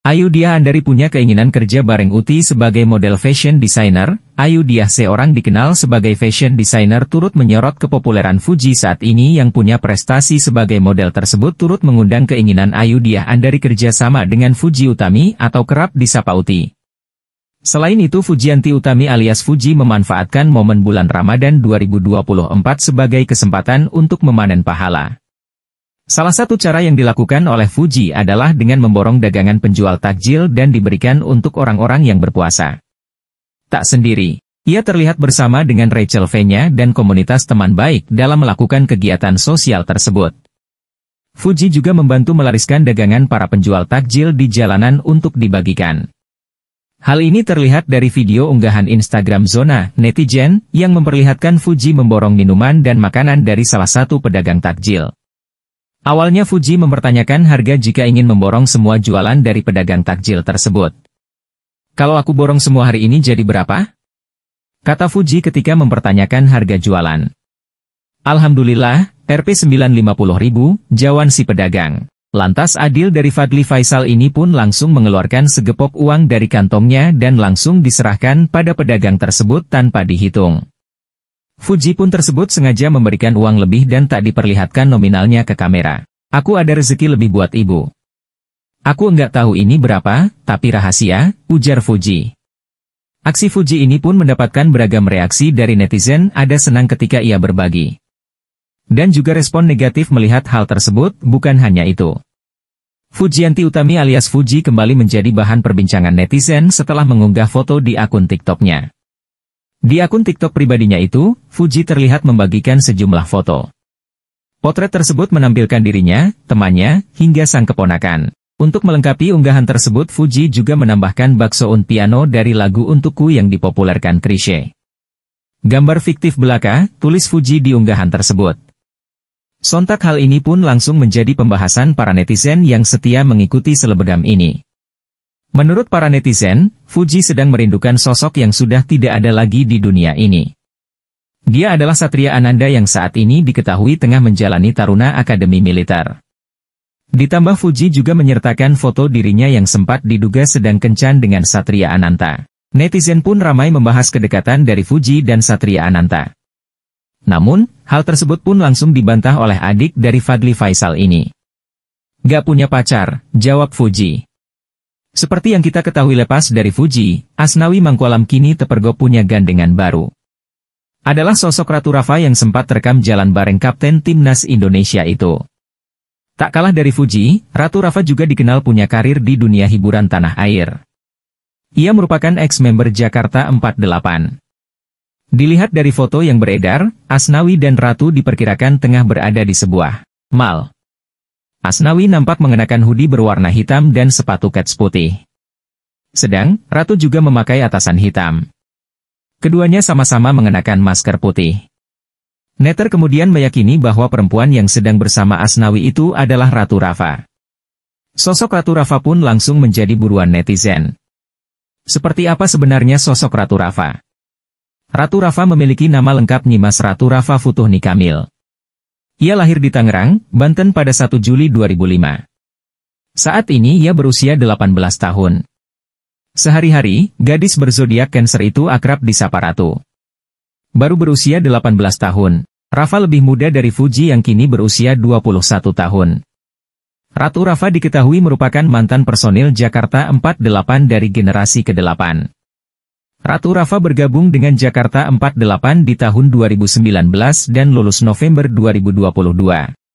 Ayu Diah Andari punya keinginan kerja bareng Uti sebagai model fashion designer. Ayu Diah seorang dikenal sebagai fashion designer turut menyorot kepopuleran Fuji saat ini yang punya prestasi sebagai model tersebut turut mengundang keinginan Ayu Diah Andari sama dengan Fuji Utami atau kerap disapa Uti. Selain itu Fujianti Utami alias Fuji memanfaatkan momen bulan Ramadan 2024 sebagai kesempatan untuk memanen pahala. Salah satu cara yang dilakukan oleh Fuji adalah dengan memborong dagangan penjual takjil dan diberikan untuk orang-orang yang berpuasa. Tak sendiri, ia terlihat bersama dengan Rachel Venya dan komunitas teman baik dalam melakukan kegiatan sosial tersebut. Fuji juga membantu melariskan dagangan para penjual takjil di jalanan untuk dibagikan. Hal ini terlihat dari video unggahan Instagram Zona Netizen yang memperlihatkan Fuji memborong minuman dan makanan dari salah satu pedagang takjil. Awalnya Fuji mempertanyakan harga jika ingin memborong semua jualan dari pedagang takjil tersebut. Kalau aku borong semua hari ini jadi berapa? Kata Fuji ketika mempertanyakan harga jualan. Alhamdulillah, Rp 950.000, jawan si pedagang. Lantas Adil dari Fadli Faisal ini pun langsung mengeluarkan segepok uang dari kantongnya dan langsung diserahkan pada pedagang tersebut tanpa dihitung. Fuji pun tersebut sengaja memberikan uang lebih dan tak diperlihatkan nominalnya ke kamera. Aku ada rezeki lebih buat ibu. Aku enggak tahu ini berapa, tapi rahasia, ujar Fuji. Aksi Fuji ini pun mendapatkan beragam reaksi dari netizen ada senang ketika ia berbagi. Dan juga respon negatif melihat hal tersebut, bukan hanya itu. Fujianti Utami alias Fuji kembali menjadi bahan perbincangan netizen setelah mengunggah foto di akun TikToknya. Di akun TikTok pribadinya itu, Fuji terlihat membagikan sejumlah foto. Potret tersebut menampilkan dirinya, temannya, hingga sang keponakan. Untuk melengkapi unggahan tersebut Fuji juga menambahkan bakso un piano dari lagu Untukku yang dipopulerkan Krisye. Gambar fiktif belaka, tulis Fuji di unggahan tersebut. Sontak hal ini pun langsung menjadi pembahasan para netizen yang setia mengikuti selebgram ini. Menurut para netizen, Fuji sedang merindukan sosok yang sudah tidak ada lagi di dunia ini. Dia adalah Satria Ananda yang saat ini diketahui tengah menjalani Taruna Akademi Militer. Ditambah Fuji juga menyertakan foto dirinya yang sempat diduga sedang kencan dengan Satria Ananta. Netizen pun ramai membahas kedekatan dari Fuji dan Satria Ananta. Namun, hal tersebut pun langsung dibantah oleh adik dari Fadli Faisal ini. Gak punya pacar, jawab Fuji. Seperti yang kita ketahui lepas dari Fuji, Asnawi Mangkualam kini terpergok punya gandengan baru. Adalah sosok Ratu Rafa yang sempat terekam jalan bareng Kapten Timnas Indonesia itu. Tak kalah dari Fuji, Ratu Rafa juga dikenal punya karir di dunia hiburan tanah air. Ia merupakan ex-member Jakarta 48. Dilihat dari foto yang beredar, Asnawi dan Ratu diperkirakan tengah berada di sebuah mal. Asnawi nampak mengenakan hoodie berwarna hitam dan sepatu kets putih. Sedang, Ratu juga memakai atasan hitam. Keduanya sama-sama mengenakan masker putih. Netter kemudian meyakini bahwa perempuan yang sedang bersama Asnawi itu adalah Ratu Rafa. Sosok Ratu Rafa pun langsung menjadi buruan netizen. Seperti apa sebenarnya sosok Ratu Rafa? Ratu Rafa memiliki nama lengkap Nyimas Ratu Rafa Futuhni Nikamil. Ia lahir di Tangerang, Banten pada 1 Juli 2005. Saat ini ia berusia 18 tahun. Sehari-hari, gadis berzodiak Cancer itu akrab di Saparatu. Baru berusia 18 tahun, Rafa lebih muda dari Fuji yang kini berusia 21 tahun. Ratu Rafa diketahui merupakan mantan personil Jakarta 48 dari generasi ke-8. Ratu Rafa bergabung dengan Jakarta 48 di tahun 2019 dan lulus November 2022.